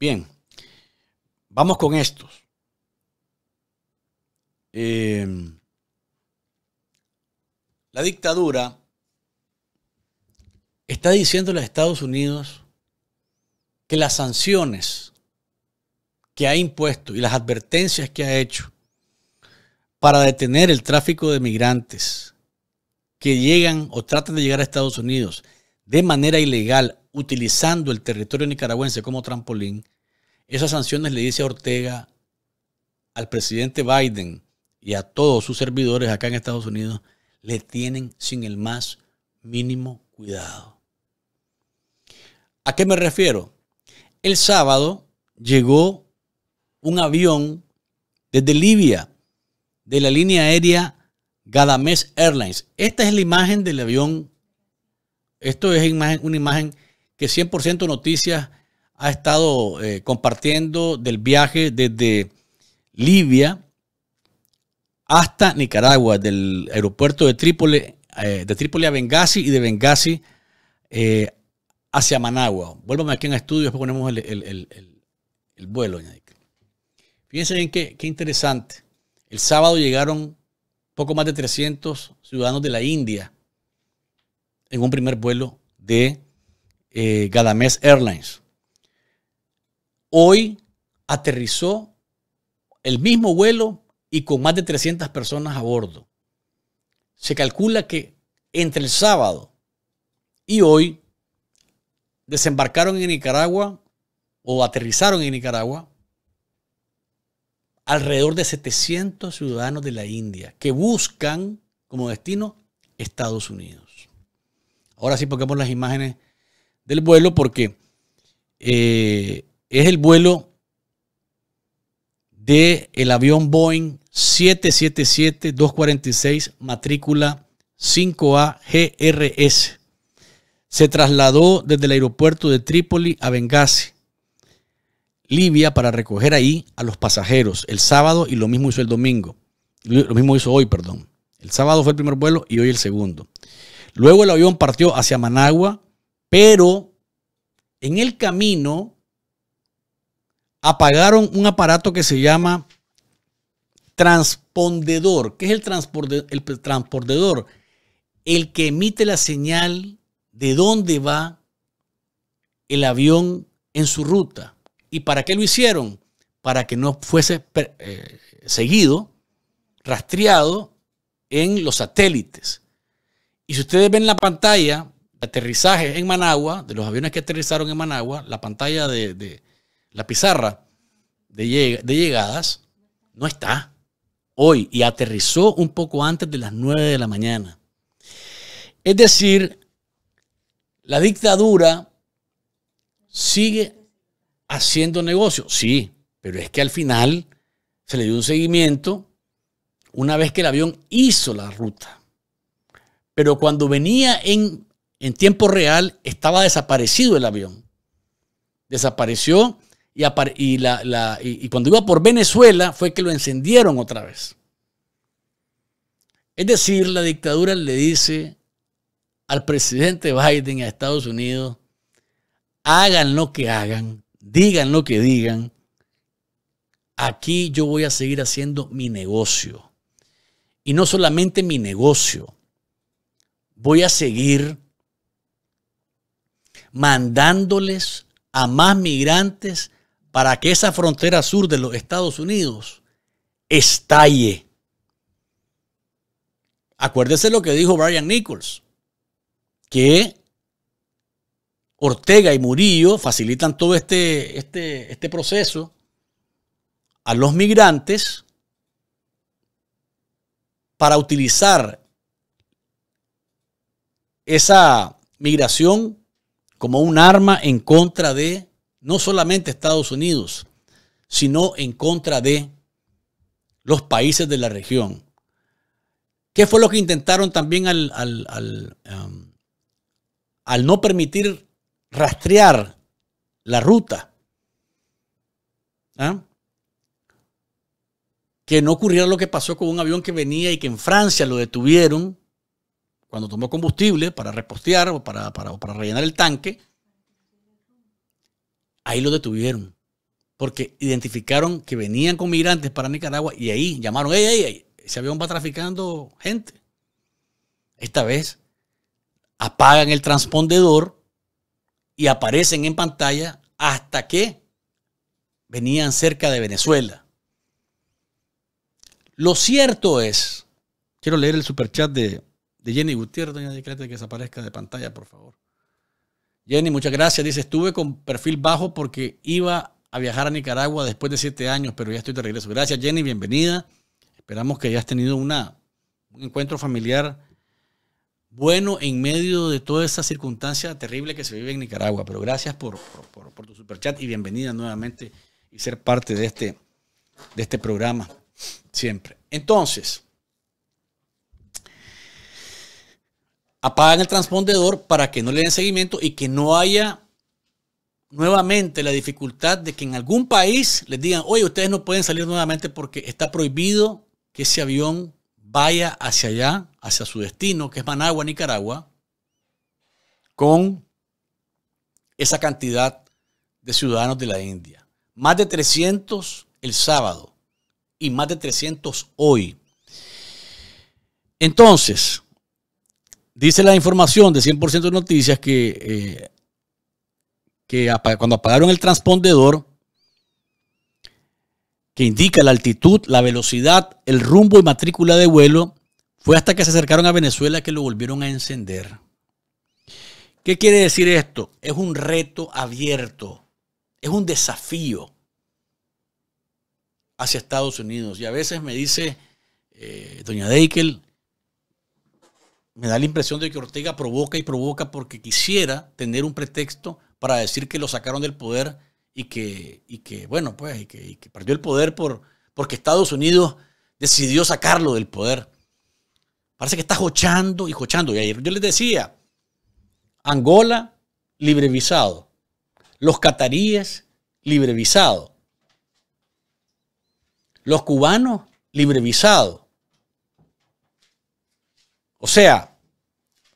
Bien, vamos con estos. Em, la dictadura está diciendo a Estados Unidos que las sanciones que ha impuesto y las advertencias que ha hecho para detener el tráfico de migrantes que llegan o tratan de llegar a Estados Unidos de manera ilegal utilizando el territorio nicaragüense como trampolín, esas sanciones le dice a Ortega, al presidente Biden y a todos sus servidores acá en Estados Unidos, le tienen sin el más mínimo cuidado. ¿A qué me refiero? El sábado llegó un avión desde Libia, de la línea aérea Gadames Airlines. Esta es la imagen del avión. Esto es una imagen que 100% Noticias ha estado eh, compartiendo del viaje desde Libia hasta Nicaragua, del aeropuerto de Trípoli, eh, de Trípoli a Benghazi y de Benghazi eh, hacia Managua. Vuelvame aquí en estudio, después ponemos el, vuelo. Fíjense bien qué interesante. El sábado llegaron poco más de 300 ciudadanos de la India en un primer vuelo de eh, Airlines. Hoy aterrizó el mismo vuelo y con más de 300 personas a bordo. Se calcula que entre el sábado y hoy desembarcaron en Nicaragua o aterrizaron en Nicaragua alrededor de 700 ciudadanos de la India que buscan como destino Estados Unidos. Ahora sí, pongamos las imágenes del vuelo porque eh, es el vuelo del el avión Boeing 777-246, matrícula 5A-GRS. Se trasladó desde el aeropuerto de Trípoli a Benghazi, Libia, para recoger ahí a los pasajeros el sábado y lo mismo hizo el domingo. Lo mismo hizo hoy, perdón. El sábado fue el primer vuelo y hoy el segundo. Luego el avión partió hacia Managua, pero en el camino apagaron un aparato que se llama transpondedor. ¿Qué es el, transporte el transpondedor? El que emite la señal de dónde va el avión en su ruta. ¿Y para qué lo hicieron? Para que no fuese eh, seguido, rastreado en los satélites. Y si ustedes ven la pantalla, aterrizaje en Managua, de los aviones que aterrizaron en Managua, la pantalla de, la pizarra de, de, llegadas no está hoy y aterrizó un poco antes de las 9 de la mañana. Es decir, la dictadura sigue haciendo negocio, sí, pero es que al final se le dio un seguimiento una vez que el avión hizo la ruta. Pero cuando venía en en tiempo real estaba desaparecido el avión. Desapareció y, cuando iba por Venezuela fue que lo encendieron otra vez. Es decir, la dictadura le dice al presidente Biden a Estados Unidos, hagan lo que hagan, digan lo que digan, aquí yo voy a seguir haciendo mi negocio. Y no solamente mi negocio, voy a seguir mandándoles a más migrantes para que esa frontera sur de los Estados Unidos estalle. Acuérdese lo que dijo Brian Nichols, que Ortega y Murillo facilitan todo este, este, este proceso a los migrantes para utilizar esa migración como un arma en contra de no solamente Estados Unidos, sino en contra de los países de la región. ¿Qué fue lo que intentaron también al, um, no permitir rastrear la ruta? ¿Ah? Que no ocurriera lo que pasó con un avión que venía y que en Francia lo detuvieron cuando tomó combustible para repostear o para, para, rellenar el tanque, ahí lo detuvieron. Porque identificaron que venían con migrantes para Nicaragua y ahí llamaron, ¡ey, ey, ey! Ese avión va traficando gente. Esta vez apagan el transpondedor y aparecen en pantalla hasta que venían cerca de Venezuela. Lo cierto es, quiero leer el superchat de de Jenny Gutiérrez, doña Decreta, que desaparezca de pantalla, por favor. Jenny, muchas gracias. Dice, estuve con perfil bajo porque iba a viajar a Nicaragua después de siete años, pero ya estoy de regreso. Gracias, Jenny, bienvenida. Esperamos que hayas tenido un encuentro familiar bueno en medio de toda esa circunstancia terrible que se vive en Nicaragua. Pero gracias por, tu superchat y bienvenida nuevamente y ser parte de este, este programa siempre. Entonces, apagan el transpondedor para que no le den seguimiento y que no haya nuevamente la dificultad de que en algún país les digan, oye, ustedes no pueden salir nuevamente porque está prohibido que ese avión vaya hacia allá, hacia su destino, que es Managua, Nicaragua, con esa cantidad de ciudadanos de la India. Más de 300 el sábado y más de 300 hoy. Entonces, Dice la información de 100% de noticias que, eh, que cuando apagaron el transpondedor, que indica la altitud, la velocidad, el rumbo y matrícula de vuelo, fue hasta que se acercaron a Venezuela que lo volvieron a encender. ¿Qué quiere decir esto? Es un reto abierto, es un desafío hacia Estados Unidos. Y a veces me dice eh, doña Deikel, me da la impresión de que Ortega provoca y provoca porque quisiera tener un pretexto para decir que lo sacaron del poder y que, y que bueno, pues, y que, perdió el poder por, porque Estados Unidos decidió sacarlo del poder. Parece que está jochando y jochando. Y ayer yo les decía, Angola, librevisado. Los cataríes, librevisado. Los cubanos, librevisado. O sea,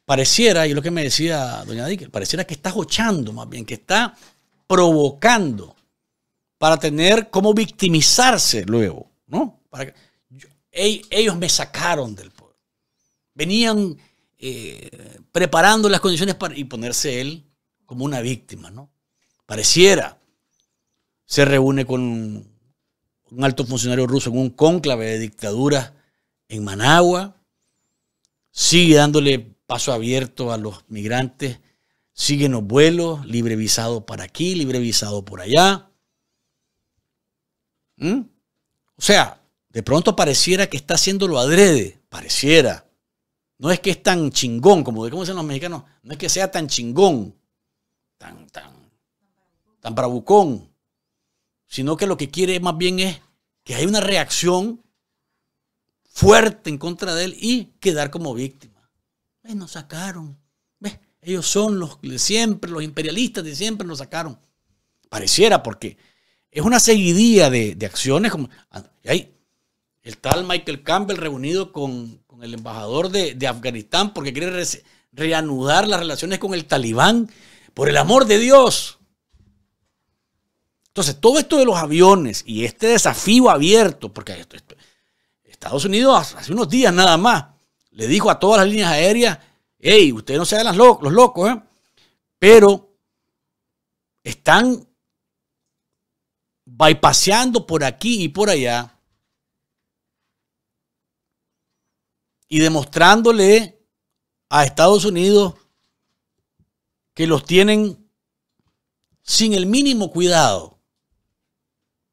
pareciera, y lo que me decía doña Díquez, pareciera que está jochando más bien, que está provocando para tener cómo victimizarse luego, ¿no? Para ellos me sacaron del poder. Venían eh, preparando las condiciones para, y ponerse él como una víctima, ¿no? Pareciera. Se reúne con un alto funcionario ruso en un cónclave de dictadura en Managua sigue dándole paso abierto a los migrantes, siguen los vuelos, libre visado para aquí, libre visado por allá. ¿Mm? O sea, de pronto pareciera que está haciéndolo adrede, pareciera. No es que es tan chingón, como ¿cómo dicen los mexicanos, no es que sea tan chingón, tan, tan, tan bravucón, sino que lo que quiere más bien es que hay una reacción fuerte en contra de él y quedar como víctima. Nos sacaron. Ellos son los siempre, los imperialistas de siempre nos sacaron. Pareciera porque es una seguidía de, acciones. Como, ah, ahí, el tal Michael Campbell reunido con, el embajador de, Afganistán porque quiere reanudar las relaciones con el talibán. Por el amor de Dios. Entonces, todo esto de los aviones y este desafío abierto, porque esto, es Estados Unidos hace unos días nada más le dijo a todas las líneas aéreas, hey, ustedes no sean los locos, ¿eh? pero están bypaseando por aquí y por allá y demostrándole a Estados Unidos que los tienen sin el mínimo cuidado.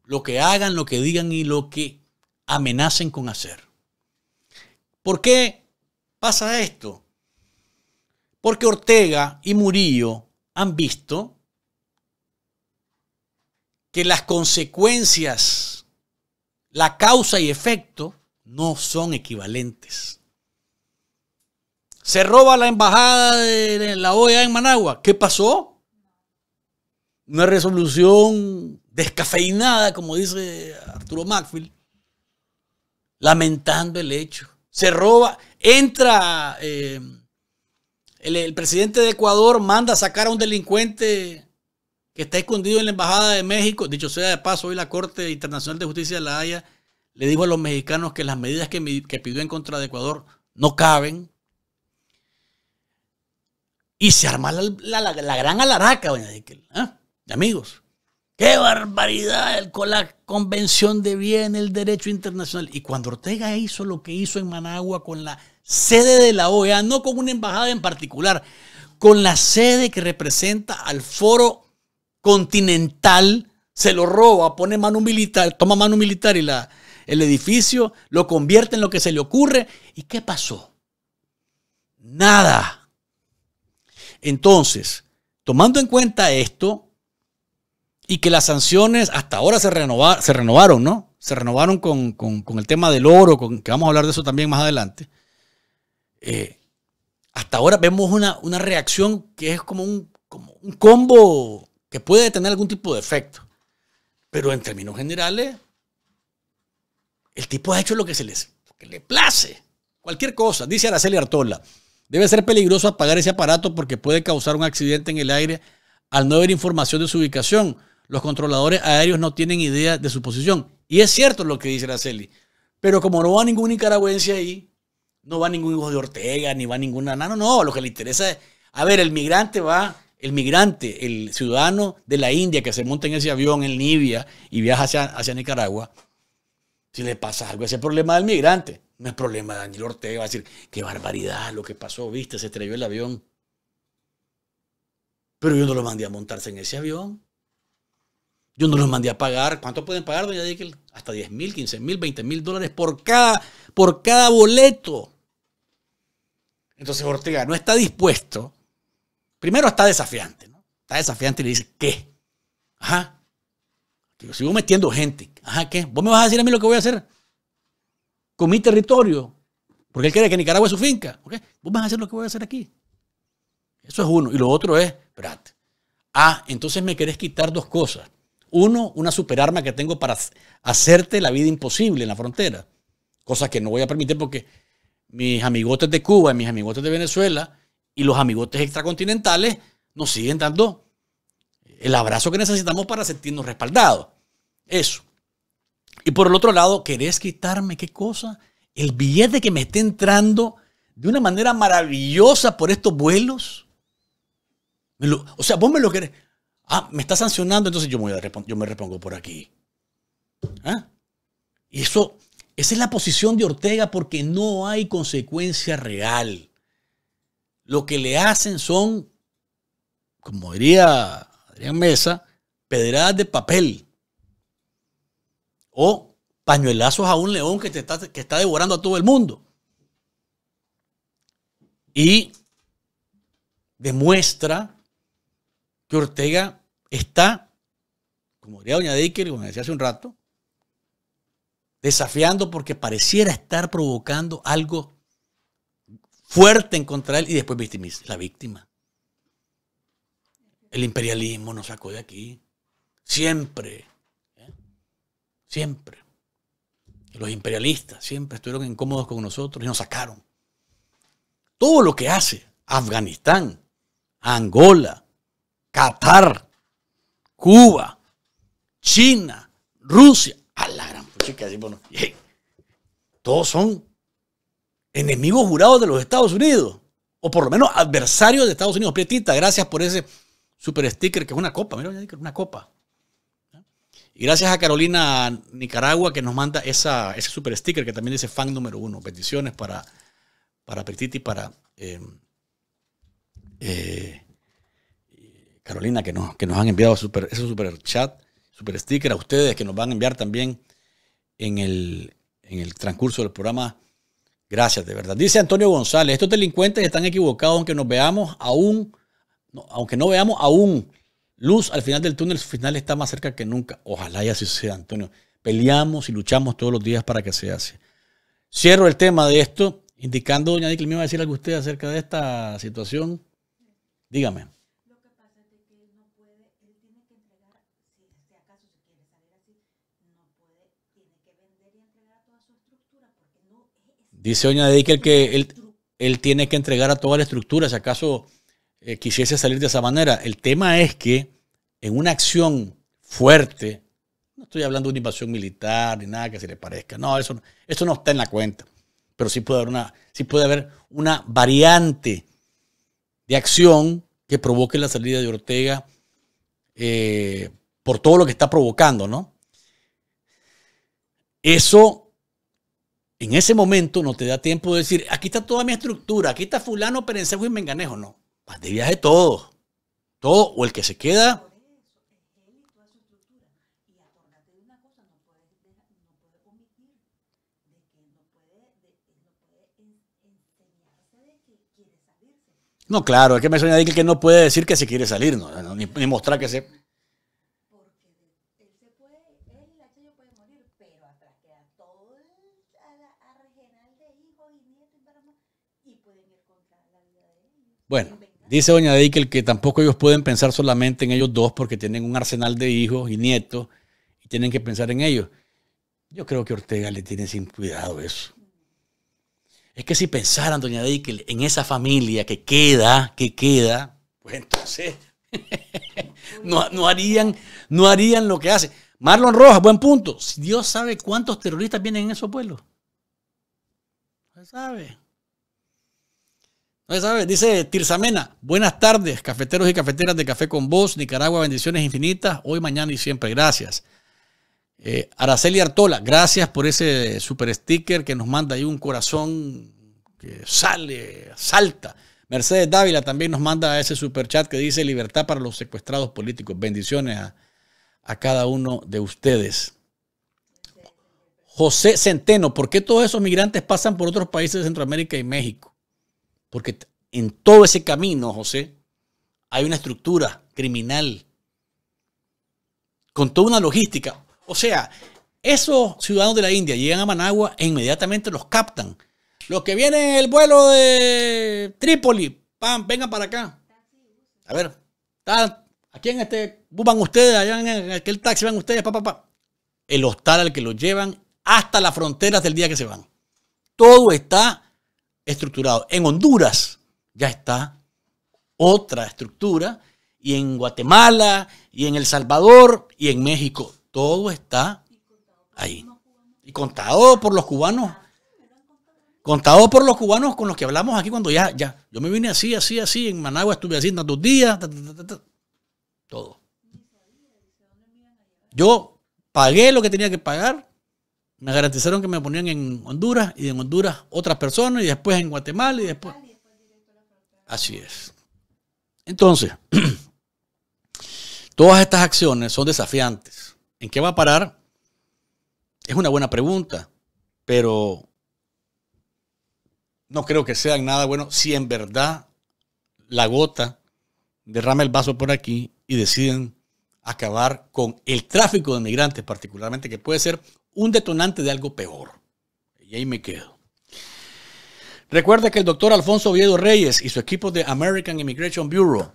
Lo que hagan, lo que digan y lo que amenacen con hacer. ¿Por qué pasa esto? Porque Ortega y Murillo han visto que las consecuencias, la causa y efecto no son equivalentes. Se roba la embajada de la OEA en Managua. ¿Qué pasó? Una resolución descafeinada, como dice Arturo Macfield, lamentando el hecho. Se roba, entra eh, el, presidente de Ecuador, manda a sacar a un delincuente que está escondido en la Embajada de México. Dicho sea de paso, hoy la Corte Internacional de Justicia de la Haya le dijo a los mexicanos que las medidas que, pidió en contra de Ecuador no caben. Y se arma la, gran alaraca, doña ¿eh? amigos. ¡Qué barbaridad! con la Convención de Bien, el derecho internacional. Y cuando Ortega hizo lo que hizo en Managua con la sede de la OEA, no con una embajada en particular, con la sede que representa al foro continental, se lo roba, pone mano militar, toma mano militar y la, el edificio, lo convierte en lo que se le ocurre. ¿Y qué pasó? Nada. Entonces, tomando en cuenta esto, y que las sanciones hasta ahora se, renova, se renovaron, ¿no? Se renovaron con, el tema del oro, con, que vamos a hablar de eso también más adelante. Eh, hasta ahora vemos una, una, reacción que es como un, como un combo que puede tener algún tipo de efecto. Pero en términos generales, el tipo ha hecho lo que se les, que le place. Cualquier cosa, dice Araceli Artola. Debe ser peligroso apagar ese aparato porque puede causar un accidente en el aire al no haber información de su ubicación. Los controladores aéreos no tienen idea de su posición. Y es cierto lo que dice Araceli. Pero como no va ningún nicaragüense ahí, no va ningún hijo de Ortega, ni va ninguna... No, no, no. Lo que le interesa es... A ver, el migrante va... El migrante, el ciudadano de la India que se monta en ese avión en Libia y viaja hacia, Nicaragua, si le pasa algo, ese problema del migrante. No es problema de Daniel Ortega. Va a decir, qué barbaridad lo que pasó, viste, se estrelló el avión. Pero yo no lo mandé a montarse en ese avión. Yo no los mandé a pagar. ¿Cuánto pueden pagar, doña que Hasta 10 mil, 15 mil, 20 mil dólares por cada, por cada boleto. Entonces Ortega no está dispuesto. Primero está desafiante, ¿no? Está desafiante y le dice, ¿qué? Ajá. Yo sigo metiendo gente. Ajá, ¿qué? ¿Vos me vas a decir a mí lo que voy a hacer? Con mi territorio. Porque él cree que Nicaragua es su finca. Vos me vas a hacer lo que voy a hacer aquí. Eso es uno. Y lo otro es, espérate. Ah, entonces me querés quitar dos cosas. Uno, una superarma que tengo para hacerte la vida imposible en la frontera. Cosa que no voy a permitir porque mis amigotes de Cuba y mis amigotes de Venezuela y los amigotes extracontinentales nos siguen dando el abrazo que necesitamos para sentirnos respaldados. Eso. Y por el otro lado, ¿querés quitarme qué cosa? El billete que me esté entrando de una manera maravillosa por estos vuelos. o sea, vos me lo querés. Ah, me está sancionando, entonces yo me, repongo por aquí. ¿Ah? Y eso, esa es la posición de Ortega porque no hay consecuencia real. Lo que le hacen son, como diría Adrián Mesa, pedradas de papel. O pañuelazos a un león que está devorando a todo el mundo. Y demuestra que Ortega está, como diría doña Dicker, como decía hace un rato, desafiando porque pareciera estar provocando algo fuerte en contra de él y después victimiza, la víctima. El imperialismo nos sacó de aquí. Siempre. ¿eh? Siempre. Los imperialistas siempre estuvieron incómodos con nosotros y nos sacaron. Todo lo que hace Afganistán, Angola, Qatar, Cuba, China, Rusia. A la gran bueno, todos son enemigos jurados de los Estados Unidos. O por lo menos adversarios de Estados Unidos. Prietita, gracias por ese super sticker que es una copa. Mira, una copa. Y gracias a Carolina Nicaragua que nos manda esa, ese super sticker que también dice fan número uno. peticiones para, para Petiti y para eh, eh, Carolina, que nos, que nos han enviado super, super chat, super sticker, a ustedes que nos van a enviar también en el, transcurso del programa. Gracias, de verdad. Dice Antonio González, estos delincuentes están equivocados aunque nos veamos aún, no, aunque no veamos aún luz al final del túnel, su final está más cerca que nunca. Ojalá y así sea, Antonio. Peleamos y luchamos todos los días para que sea así. Cierro el tema de esto, indicando, doña Nickel, me iba a decir algo usted acerca de esta situación. Dígame. Dice Doña que él, tiene que entregar a toda la estructura, si acaso eh, quisiese salir de esa manera. El tema es que en una acción fuerte, no estoy hablando de una invasión militar ni nada que se le parezca, no, eso, no está en la cuenta, pero sí puede haber una, puede haber una variante de acción que provoque la salida de Ortega eh, por todo lo que está provocando, ¿no? Eso en ese momento no te da tiempo de decir, aquí está toda mi estructura, aquí está fulano, perencejo y menganejo. No, vas de viaje todo. Todo, o el que se queda. No, claro, es que me suena el que no puede decir que se quiere salir, no, ni mostrar que se... Bueno, dice doña Deikel que tampoco ellos pueden pensar solamente en ellos dos porque tienen un arsenal de hijos y nietos y tienen que pensar en ellos. Yo creo que Ortega le tiene sin cuidado eso. Es que si pensaran, doña Deikel en esa familia que queda, que queda, pues entonces no, harían, no harían lo que hace. Marlon Rojas, buen punto. Dios sabe cuántos terroristas vienen en esos pueblos. Se sabe. No sabe. Dice Tirzamena, buenas tardes, cafeteros y cafeteras de Café con Vos, Nicaragua, bendiciones infinitas, hoy, mañana y siempre. Gracias. Eh, Araceli Artola, gracias por ese super sticker que nos manda ahí un corazón que sale, salta. Mercedes Dávila también nos manda ese super chat que dice libertad para los secuestrados políticos. Bendiciones a, a cada uno de ustedes. José Centeno, ¿por qué todos esos migrantes pasan por otros países de Centroamérica y México? Porque en todo ese camino, José, hay una estructura criminal con toda una logística. O sea, esos ciudadanos de la India llegan a Managua e inmediatamente los captan. Los que vienen en el vuelo de Trípoli, vengan para acá. A ver, ¿a en este, van ustedes? Allá en aquel taxi van ustedes, papá, El hostal al que los llevan hasta las fronteras del día que se van. Todo está estructurado. En Honduras ya está otra estructura y en Guatemala y en El Salvador y en México. Todo está ahí. Y contado por los cubanos. Contado por los cubanos con los que hablamos aquí cuando ya, ya. Yo me vine así, así, así. En Managua estuve así tantos días. todo. Yo pagué lo que tenía que pagar me garantizaron que me ponían en Honduras y en Honduras otras personas y después en Guatemala y después... Así es. Entonces, todas estas acciones son desafiantes. ¿En qué va a parar? Es una buena pregunta, pero no creo que sean nada bueno si en verdad la gota derrama el vaso por aquí y deciden acabar con el tráfico de migrantes particularmente, que puede ser un detonante de algo peor. Y ahí me quedo. Recuerde que el doctor Alfonso Oviedo Reyes y su equipo de American Immigration Bureau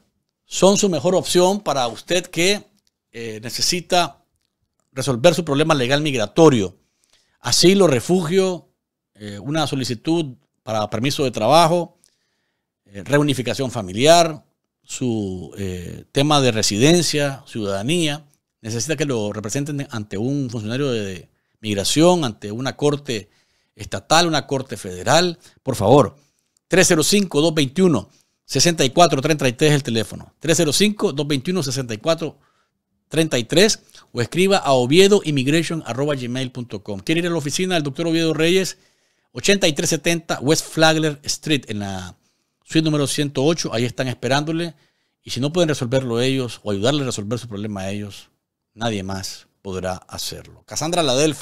son su mejor opción para usted que eh, necesita resolver su problema legal migratorio. Asilo, refugio, eh, una solicitud para permiso de trabajo, eh, reunificación familiar, su tema de residencia, ciudadanía. Necesita que lo representen ante un funcionario de, migración, ante una corte estatal, una corte federal. Por favor, 305-221-6433 es el teléfono. 305-221-6433 o escriba a oviedoimmigration.com. Quiere ir a la oficina del doctor Oviedo Reyes, 8370 West Flagler Street, en la suite número 108. Ahí están esperándole. Y si no pueden resolverlo ellos o ayudarle a resolver su problema a ellos, nadie más podrá hacerlo. Cassandra Ladelfa.